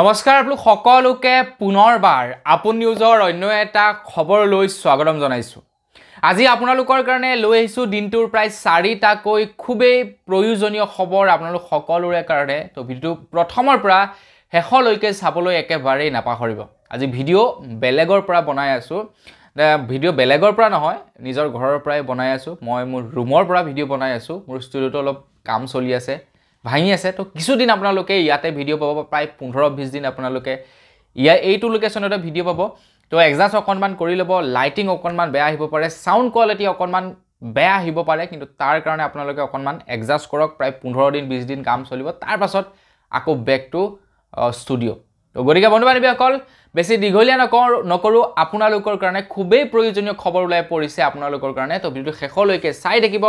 নমস্কাৰ আপোনালোক সকলোকে পুনৰবাৰ আপোন নিউজৰ অন্য এটা খবৰ লৈ স্বাগতম জনাইছোঁ আজি আপোনালোকৰ কাৰণে লৈ আহিছোঁ দিনটোৰ প্ৰায় চাৰিটাকৈ খুবেই প্ৰয়োজনীয় খবৰ আপোনালোক সকলোৰে কাৰণে তো ভিডিঅ'টো প্ৰথমৰ পৰা শেষলৈকে চাবলৈ একেবাৰেই নাপাহৰিব আজি ভিডিঅ' বেলেগৰ পৰা বনাই আছোঁ ভিডিঅ' বেলেগৰ পৰা নহয় নিজৰ ঘৰৰ পৰাই বনাই আছোঁ মই মোৰ ৰুমৰ পৰা ভিডিঅ' বনাই আছোঁ মোৰ ষ্টুডিঅ'টো অলপ কাম চলি আছে ভাঙি আছে তো কিছুদিন আপোনালোকে ইয়াতে ভিডিঅ' পাব প্ৰায় পোন্ধৰ বিছ দিন আপোনালোকে ইয়াৰ এইটো লোকেশ্যনতে ভিডিঅ' পাব তো এডজাষ্ট অকণমান কৰি ল'ব লাইটিং অকণমান বেয়া আহিব পাৰে ছাউণ্ড কোৱালিটি অকণমান বেয়া আহিব পাৰে কিন্তু তাৰ কাৰণে আপোনালোকে অকণমান এডজাষ্ট কৰক প্ৰায় পোন্ধৰ দিন বিছ দিন কাম চলিব তাৰপাছত আকৌ বেক টু ষ্টুডিঅ' তো গতিকে বন্ধু বান্ধৱীসকল বেছি দীঘলীয়া নকওঁ নকৰোঁ আপোনালোকৰ কাৰণে খুবেই প্ৰয়োজনীয় খবৰ ওলাই পৰিছে আপোনালোকৰ কাৰণে তো ভিডিঅ'টো শেষলৈকে চাই থাকিব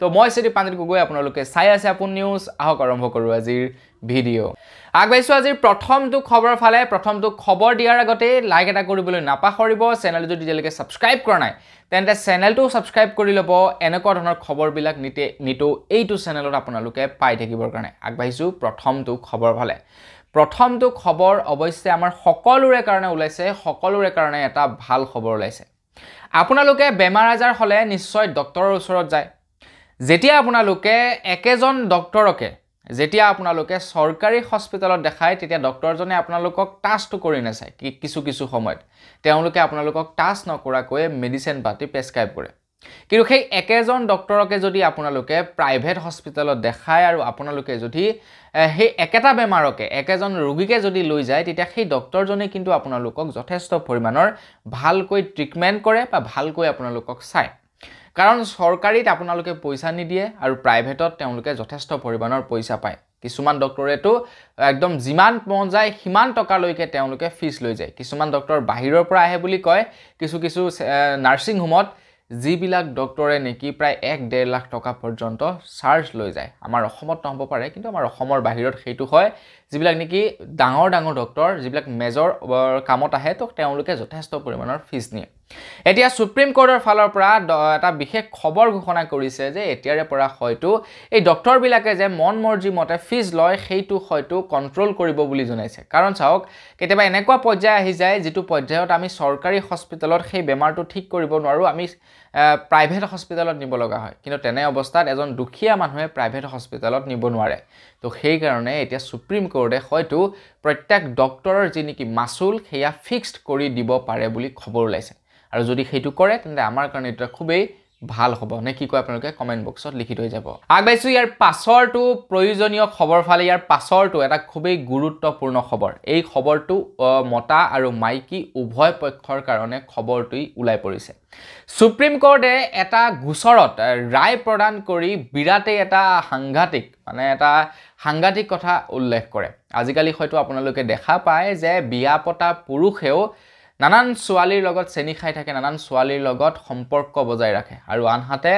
তো মই শ্ৰী পাণ্ডিত গগৈ আপোনালোকে চাই আছে আপোন নিউজ আহক আৰম্ভ কৰোঁ আজিৰ ভিডিঅ' আগবাঢ়িছোঁ আজিৰ প্ৰথমটো খবৰৰ ফালে প্ৰথমটো খবৰ দিয়াৰ আগতে লাইক এটা কৰিবলৈ নাপাহৰিব চেনেলটো যদি এতিয়ালৈকে ছাবস্ক্ৰাইব কৰা নাই তেন্তে চেনেলটো ছাবস্ক্ৰাইব কৰি ল'ব এনেকুৱা ধৰণৰ খবৰবিলাক নিতে নিতৌ এইটো চেনেলত আপোনালোকে পাই থাকিবৰ কাৰণে আগবাঢ়িছোঁ প্ৰথমটো খবৰ ফালে প্ৰথমটো খবৰ অৱশ্যে আমাৰ সকলোৰে কাৰণে ওলাইছে সকলোৰে কাৰণে এটা ভাল খবৰ ওলাইছে আপোনালোকে বেমাৰ আজাৰ হ'লে নিশ্চয় ডক্তৰৰ ওচৰত যায় যেতিয়া আপোনালোকে একেজন ডক্তৰকে যেতিয়া আপোনালোকে চৰকাৰী হস্পিটেলত দেখায় তেতিয়া ডক্তৰজনে আপোনালোকক টাচটো কৰি নাচায় কিছু কিছু সময়ত তেওঁলোকে আপোনালোকক টাচ নকৰাকৈয়ে মেডিচিন পাতি প্ৰেচক্ৰাইব কৰে কিন্তু সেই একেজন ডক্টৰকে যদি আপোনালোকে প্ৰাইভেট হস্পিটেলত দেখায় আৰু আপোনালোকে যদি সেই একেটা বেমাৰকে একেজন ৰোগীকে যদি লৈ যায় তেতিয়া সেই ডক্তৰজনে কিন্তু আপোনালোকক যথেষ্ট পৰিমাণৰ ভালকৈ ট্ৰিটমেণ্ট কৰে বা ভালকৈ আপোনালোকক চায় কাৰণ চৰকাৰীত আপোনালোকে পইচা নিদিয়ে আৰু প্ৰাইভেটত তেওঁলোকে যথেষ্ট পৰিমাণৰ পইচা পায় কিছুমান ডক্টৰেতো একদম যিমান মন যায় সিমান টকালৈকে তেওঁলোকে ফিজ লৈ যায় কিছুমান ডক্টৰ বাহিৰৰ পৰা আহে বুলি কয় কিছু কিছু নাৰ্ছিং হোমত যিবিলাক ডক্টৰে নেকি প্ৰায় এক ডেৰ লাখ টকা পৰ্যন্ত চাৰ্জ লৈ যায় আমাৰ অসমত নহ'ব পাৰে কিন্তু আমাৰ অসমৰ বাহিৰত সেইটো হয় যিবিলাক নেকি ডাঙৰ ডাঙৰ ডক্টৰ যিবিলাক মেজৰ কামত আহে তো তেওঁলোকে যথেষ্ট পৰিমাণৰ ফিজ নিয়ে এতিয়া সুপ্ৰিম কোৰ্টৰ ফালৰ পৰা এটা বিশেষ খবৰ ঘোষণা কৰিছে যে এতিয়াৰে পৰা হয়তো এই ডক্টৰবিলাকে যে মন মৰ্জি মতে ফিজ লয় সেইটো হয়তো কণ্ট্ৰল কৰিব বুলি জনাইছে কাৰণ চাওক কেতিয়াবা এনেকুৱা পৰ্যায় আহি যায় যিটো পৰ্যায়ত আমি চৰকাৰী হস্পিটেলত সেই বেমাৰটো ঠিক কৰিব নোৱাৰোঁ আমি প্ৰাইভেট হস্পিটেলত নিব লগা হয় কিন্তু তেনে অৱস্থাত এজন দুখীয়া মানুহে প্ৰাইভেট হস্পিটেলত নিব নোৱাৰে তো সেইকাৰণে এতিয়া সুপ্ৰিম কৰোঁতে হয়তো প্ৰত্যেক ডক্টৰৰ যি নেকি মাচুল সেয়া ফিক্সড কৰি দিব পাৰে বুলি খবৰ ওলাইছে আৰু যদি সেইটো কৰে তেন্তে আমাৰ কাৰণে এইটো খুবেই ভাল হ'ব নে কি কয় আপোনালোকে কমেণ্ট বক্সত লিখি থৈ যাব আগবাঢ়িছোঁ ইয়াৰ পাছৰটো প্ৰয়োজনীয় খবৰ ফালে ইয়াৰ পাছৰটো এটা খুবেই গুৰুত্বপূৰ্ণ খবৰ এই খবৰটো মতা আৰু মাইকী উভয় পক্ষৰ কাৰণে খবৰটোৱেই ওলাই পৰিছে সুপ্ৰিম কৰ্টে এটা গোচৰত ৰায় প্ৰদান কৰি বিৰাটেই এটা সাংঘাতিক মানে এটা সাংঘাতিক কথা উল্লেখ কৰে আজিকালি হয়তো আপোনালোকে দেখা পায় যে বিয়া পতা পুৰুষেও নানান ছোৱালীৰ লগত চেনি খাই থাকে নানান ছোৱালীৰ লগত সম্পৰ্ক বজাই ৰাখে আৰু আনহাতে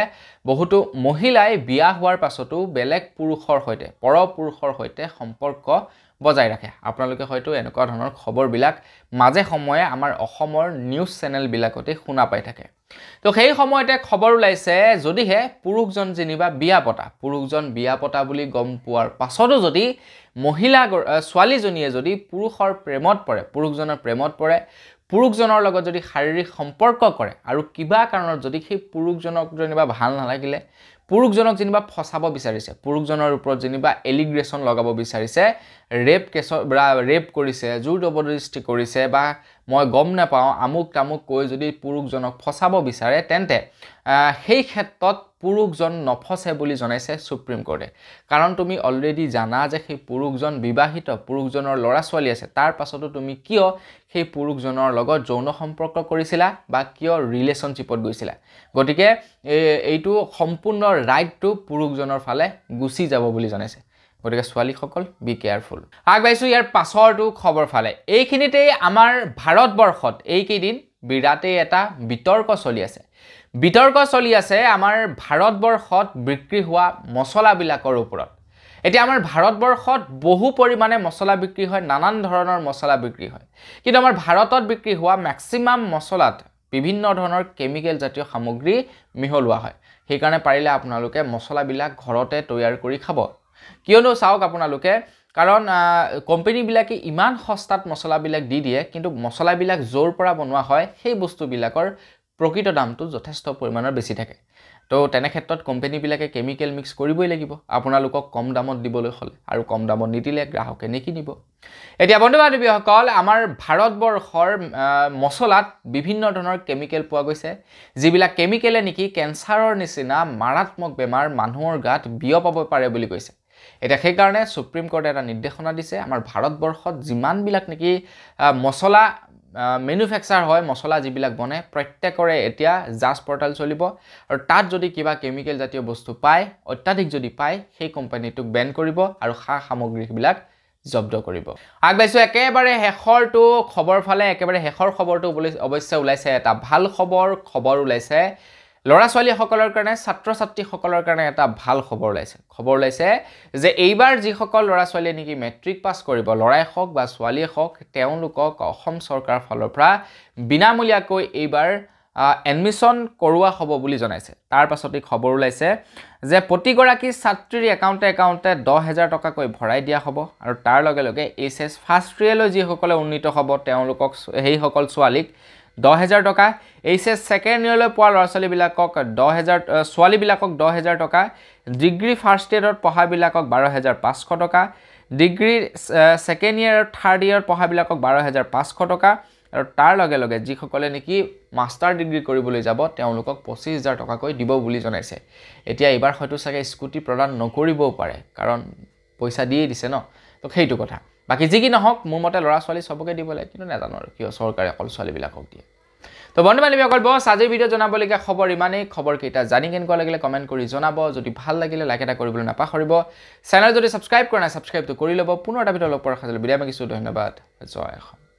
বহুতো মহিলাই বিয়া হোৱাৰ পাছতো বেলেগ পুৰুষৰ সৈতে পৰপুৰুষৰ সৈতে সম্পৰ্ক বজাই ৰাখে আপোনালোকে হয়তো এনেকুৱা ধৰণৰ খবৰবিলাক মাজে সময়ে আমাৰ অসমৰ নিউজ চেনেলবিলাকতে শুনা পাই থাকে তো সেই সময়তে খবৰ ওলাইছে যদিহে পুৰুষজন যেনিবা বিয়া পতা পুৰুষজন বিয়া পতা বুলি গম পোৱাৰ পাছতো যদি মহিলা ছোৱালীজনীয়ে যদি পুৰুষৰ প্ৰেমত পৰে পুৰুষজনৰ প্ৰেমত পৰে পুৰুষজনৰ লগত যদি শাৰীৰিক সম্পৰ্ক কৰে আৰু কিবা কাৰণত যদি সেই পুৰুষজনক যেনিবা ভাল নালাগিলে পুৰুষজনক যেনিবা ফচাব বিচাৰিছে পুৰুষজনৰ ওপৰত যেনিবা এলিগ্ৰেশ্যন লগাব বিচাৰিছে ৰেপ কেছৰ বা ৰেপ কৰিছে জোৰ জবৰদস্তি কৰিছে বা মই গম নাপাওঁ আমুক তামুক কৈ যদি পুৰুষজনক ফচাব বিচাৰে তেন্তে সেই ক্ষেত্ৰত পুৰুষজন নফচে বুলি জনাইছে সুপ্ৰিম কোৰ্টে কাৰণ তুমি অলৰেডি জানা যে সেই পুৰুষজন বিবাহিত পুৰুষজনৰ ল'ৰা ছোৱালী আছে তাৰ পাছতো তুমি কিয় সেই পুৰুষজনৰ লগত যৌন সম্পৰ্ক কৰিছিলা বা কিয় ৰিলেশ্যনশ্বিপত গৈছিলা গতিকে এই এইটো সম্পূৰ্ণ ৰাইটটো পুৰুষজনৰ ফালে গুচি যাব বুলি জনাইছে গতিকে ছোৱালীসকল বি কেয়াৰফুল আগবাঢ়িছোঁ ইয়াৰ পাছৰটো খবৰ ফালে এইখিনিতেই আমাৰ ভাৰতবৰ্ষত এইকেইদিন বিৰাটেই এটা বিতৰ্ক চলি আছে বিতৰ্ক চলি আছে আমাৰ ভাৰতবৰ্ষত বিক্ৰী হোৱা মছলাবিলাকৰ ওপৰত এতিয়া আমাৰ ভাৰতবৰ্ষত বহু পৰিমাণে মছলা বিক্ৰী হয় নানান ধৰণৰ মছলা বিক্ৰী হয় কিন্তু আমাৰ ভাৰতত বিক্ৰী হোৱা মেক্সিমাম মছলাত বিভিন্ন ধৰণৰ কেমিকেলজাতীয় সামগ্ৰী মিহলোৱা হয় সেইকাৰণে পাৰিলে আপোনালোকে মছলাবিলাক ঘৰতে তৈয়াৰ কৰি খাব কিয়নো চাওক আপোনালোকে কাৰণ কোম্পেনীবিলাকে ইমান সস্তাত মছলাবিলাক দি দিয়ে কিন্তু মছলাবিলাক য'ৰ পৰা বনোৱা হয় সেই বস্তুবিলাকৰ প্ৰকৃত দামটো যথেষ্ট পৰিমাণৰ বেছি থাকে তো তেনেক্ষেত্ৰত কোম্পেনীবিলাকে কেমিকেল মিক্স কৰিবই লাগিব আপোনালোকক কম দামত দিবলৈ হ'লে আৰু কম দামত নিদিলে গ্ৰাহকে নিকিনিব এতিয়া বন্ধু বান্ধৱীসকল আমাৰ ভাৰতবৰ্ষৰ মছলাত বিভিন্ন ধৰণৰ কেমিকেল পোৱা গৈছে যিবিলাক কেমিকেলে নেকি কেঞ্চাৰৰ নিচিনা মাৰাত্মক বেমাৰ মানুহৰ গাত বিয়পাব পাৰে বুলি কৈছে এতিয়া সেইকাৰণে সুপ্ৰিম কোৰ্টে এটা নিৰ্দেশনা দিছে আমাৰ ভাৰতবৰ্ষত যিমানবিলাক নেকি মছলা মেনুফেক্সাৰ হয় মছলা যিবিলাক বনে প্ৰত্যেকৰে এতিয়া জাজ পৰ্টেল চলিব আৰু তাত যদি কিবা জাতীয় বস্তু পায় অত্যাধিক যদি পায় সেই কোম্পানীটোক বেন কৰিব আৰু সা সামগ্ৰীবিলাক জব্দ কৰিব আগবাঢ়িছোঁ একেবাৰে শেষৰটো খবৰ ফালে একেবাৰে শেষৰ খবৰটো অৱশ্যে ওলাইছে এটা ভাল খবৰ খবৰ ওলাইছে ল'ৰা ছোৱালীসকলৰ কাৰণে ছাত্ৰ ছাত্ৰীসকলৰ কাৰণে এটা ভাল খবৰ ওলাইছে খবৰ ওলাইছে যে এইবাৰ যিসকল ল'ৰা ছোৱালীয়ে নেকি মেট্ৰিক পাছ কৰিব ল'ৰাই হওক বা ছোৱালীয়ে হওক তেওঁলোকক অসম চৰকাৰৰ ফালৰ পৰা বিনামূলীয়াকৈ এইবাৰ এডমিশ্যন কৰোৱা হ'ব বুলি জনাইছে তাৰ পাছতেই খবৰ ওলাইছে যে প্ৰতিগৰাকী ছাত্ৰীৰ একাউণ্টে একাউণ্টে দহ হেজাৰ টকাকৈ ভৰাই দিয়া হ'ব আৰু তাৰ লগে লগে এইচ এছ ফাৰ্ষ্ট ইয়েৰলৈ যিসকলে উন্নীত হ'ব তেওঁলোকক সেইসকল ছোৱালীক দহ হেজাৰ টকা এইচ এছ ছেকেণ্ড ইয়েৰলৈ পোৱা ল'ৰা ছোৱালীবিলাকক দহ হেজাৰ ছোৱালীবিলাকক দহ হেজাৰ টকা ডিগ্ৰী ফাৰ্ষ্ট ইয়েৰত পঢ়াবিলাকক বাৰ হেজাৰ পাঁচশ টকা ডিগ্ৰী ছেকেণ্ড ইয়েৰ থাৰ্ড ইয়েৰত পঢ়াবিলাকক বাৰ হেজাৰ পাঁচশ টকা আৰু তাৰ লগে লগে যিসকলে নেকি মাষ্টাৰ ডিগ্ৰী কৰিবলৈ যাব তেওঁলোকক পঁচিছ হাজাৰ টকাকৈ দিব বুলি জনাইছে এতিয়া এইবাৰ হয়তো চাগে স্কুটি প্ৰদান নকৰিবও পাৰে কাৰণ পইচা দিয়েই দিছে ন তো সেইটো কথা বাকী যি কি নহওক মোৰ মতে ল'ৰা ছোৱালী চবকে দিব লাগে কিন্তু নাজানো আৰু কিয় চৰকাৰে অকল ছোৱালীবিলাকক দিয়ে তো বন্ধু বান্ধৱী অকল বছ আজিৰ ভিডিঅ'ত জনাবলগীয়া খবৰ ইমানেই খবৰকেইটা জানি কেনেকুৱা লাগিলে কমেণ্ট কৰি জনাব যদি ভাল লাগিলে লাইক এটা কৰিবলৈ নাপাহৰিব চেনেল যদি ছাবস্ক্ৰাইব কৰা নাই ছাবস্ক্ৰাইবটো কৰি ল'ব পুনৰ এটা ভিডিঅ' লগ পোৱাৰ বিদায় মাগিছোঁ ধন্যবাদ জয় অসম